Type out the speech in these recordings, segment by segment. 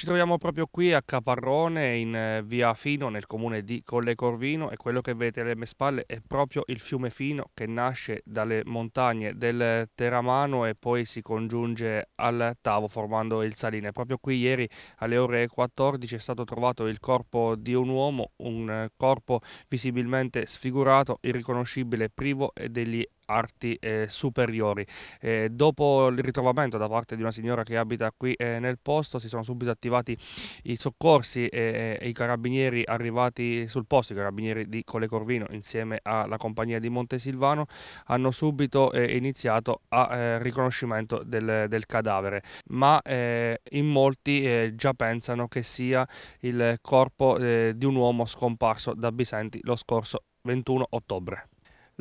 Ci troviamo proprio qui a Caparrone, in eh, via Fino, nel comune di Colle Corvino e quello che vedete alle mie spalle è proprio il fiume Fino che nasce dalle montagne del eh, Teramano e poi si congiunge al Tavo formando il Saline. Proprio qui ieri alle ore 14 è stato trovato il corpo di un uomo, un eh, corpo visibilmente sfigurato, irriconoscibile, privo degli arti eh, superiori. Eh, dopo il ritrovamento da parte di una signora che abita qui eh, nel posto si sono subito attivati i soccorsi e eh, eh, i carabinieri arrivati sul posto, i carabinieri di Corvino insieme alla compagnia di Montesilvano hanno subito eh, iniziato a riconoscimento del, del, cadavere, ma in molti già pensano che sia il corpo di un uomo scomparso da Bisenti lo scorso 21 ottobre.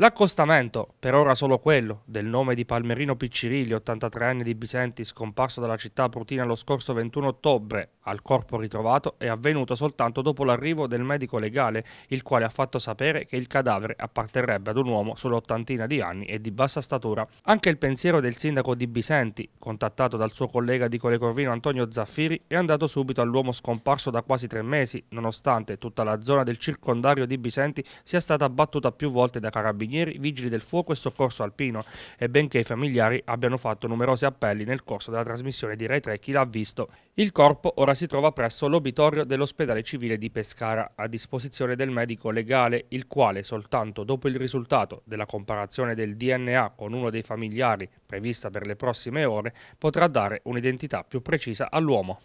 L'accostamento, per ora solo quello, del nome di Palmerino Piccirilli, 83 anni di Bisenti, scomparso dalla città prutina lo scorso 21 ottobre, al corpo ritrovato, è avvenuto soltanto dopo l'arrivo del medico legale, il quale ha fatto sapere che il cadavere apparterrebbe ad un uomo sull'ottantina di anni e di bassa statura. Anche il pensiero del sindaco di Bisenti, contattato dal suo collega di Colecorvino Antonio Zaffiri, è andato subito all'uomo scomparso da quasi tre mesi, nonostante tutta la zona del circondario di Bisenti sia stata battuta più volte da carabinieri carabinieri, vigili del fuoco e soccorso alpino e benché i familiari abbiano fatto numerosi appelli nel corso della trasmissione di Rai 3 chi l'ha visto. Il corpo ora si trova presso l'obitorio dell'ospedale civile di Pescara a disposizione del medico legale il quale soltanto dopo il risultato della comparazione del DNA con uno dei familiari prevista per le prossime ore potrà dare un'identità più precisa all'uomo.